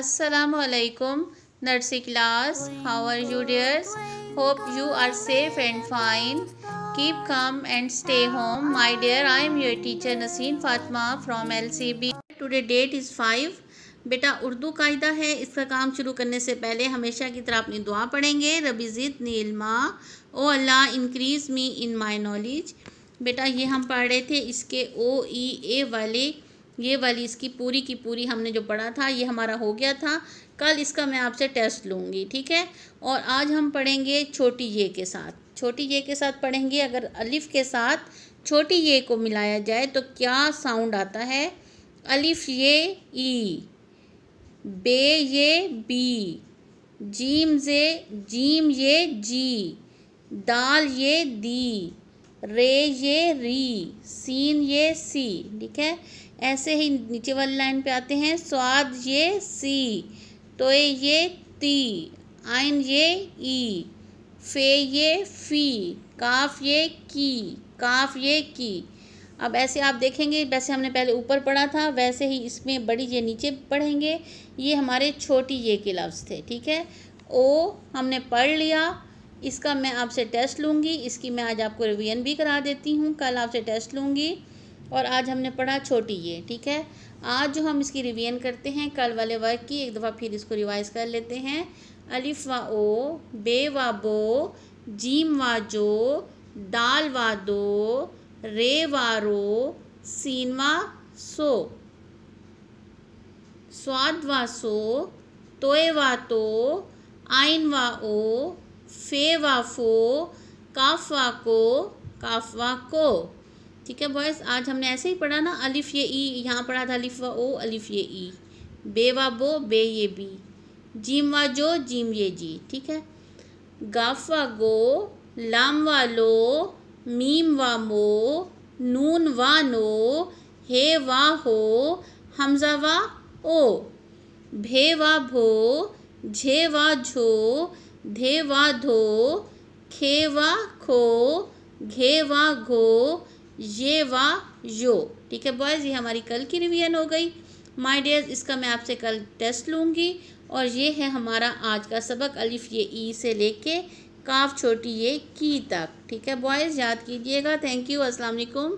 असलकुम nursery class how are you dears hope you are safe and fine keep calm and stay home my dear I am your teacher Naseem Fatma from L C B today date is five बेटा उर्दू कायदा है इसका काम शुरू करने से पहले हमेशा की तरह अपनी दुआ पढ़ेंगे रबी ज़िद नीलमा ओ अल्लाह increase me in my knowledge बेटा ये हम पढ़ रहे थे इसके ओ ई ए वाले ये वाली इसकी पूरी की पूरी हमने जो पढ़ा था ये हमारा हो गया था कल इसका मैं आपसे टेस्ट लूँगी ठीक है और आज हम पढ़ेंगे छोटी ये के साथ छोटी ये के साथ पढ़ेंगे अगर अलिफ़ के साथ छोटी ये को मिलाया जाए तो क्या साउंड आता है अलिफ़ ये ई बे ये बी जीम जे जीम ये जी दाल ये दी रे ये री सीन ये सी ठीक है ऐसे ही नीचे वाली लाइन पे आते हैं स्वाद ये सी तो ये ती आइन ये ई फे ये फी काफ ये की काफ ये की अब ऐसे आप देखेंगे वैसे हमने पहले ऊपर पढ़ा था वैसे ही इसमें बड़ी ये नीचे पढ़ेंगे ये हमारे छोटी ये के लफ्ज़ थे ठीक है ओ हमने पढ़ लिया इसका मैं आपसे टेस्ट लूँगी इसकी मैं आज आपको रिवीजन भी करा देती हूँ कल आपसे टेस्ट लूँगी और आज हमने पढ़ा छोटी ये ठीक है आज जो हम इसकी रिवीजन करते हैं कल वाले वर्क की एक दफ़ा फिर इसको रिवाइज कर लेते हैं अलिफ व ओ बे वा बो जीम वा जो दाल वा दो रे वा रो सीन वा सो स्वाद वा सो तोय वा तो आइन वा ओ फे वा फो काफ वा को काफ वा को ठीक है बॉयस आज हमने ऐसे ही पढ़ा ना अलिफ ये ई यहाँ पढ़ा था अलिफ व ओ अलिफ ये ई बे व बो बे ये बी जीम वा जो जीम ये जी ठीक है गाफ व गो लाम वा लो मीम व मो नून व नो हे व हो हमजा वा ओ भे व भो झे वा झो धे वा धो खे व खो घे व घो ये वा यो ठीक है बॉयज़ ये हमारी कल की रिवीजन हो गई माय डियर इसका मैं आपसे कल टेस्ट लूँगी और ये है हमारा आज का सबक अलिफ ये ई से लेके काफ छोटी ये की तक ठीक है बॉयज़ याद कीजिएगा थैंक यू अस्सलाम वालेकुम